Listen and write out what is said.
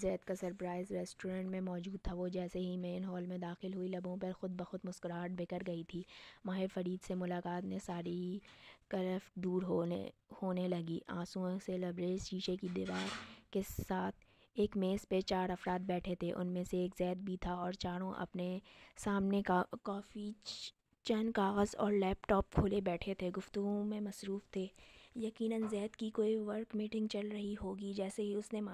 जैद का surprise restaurant में मौजूद था वो जैसे ही मेन हॉल में दाखिल हुई लबों पर ख़ुद बखुद मुस्कुराहट बिखर गई थी माहिर फरीद से मुलाकात ने सारी करफ दूर होने होने लगी आंसुओं से लबरेज शीशे की दीवार के साथ एक मेज़ पे चार अफराद बैठे थे उनमें से एक जैद भी था और चारों अपने सामने का कॉफ़ी चंद कागज़ और लैपटॉप खोले बैठे थे गुफ्तु में मसरूफ़ थे यकीनन जैद की कोई वर्क मीटिंग चल रही होगी जैसे ही उसने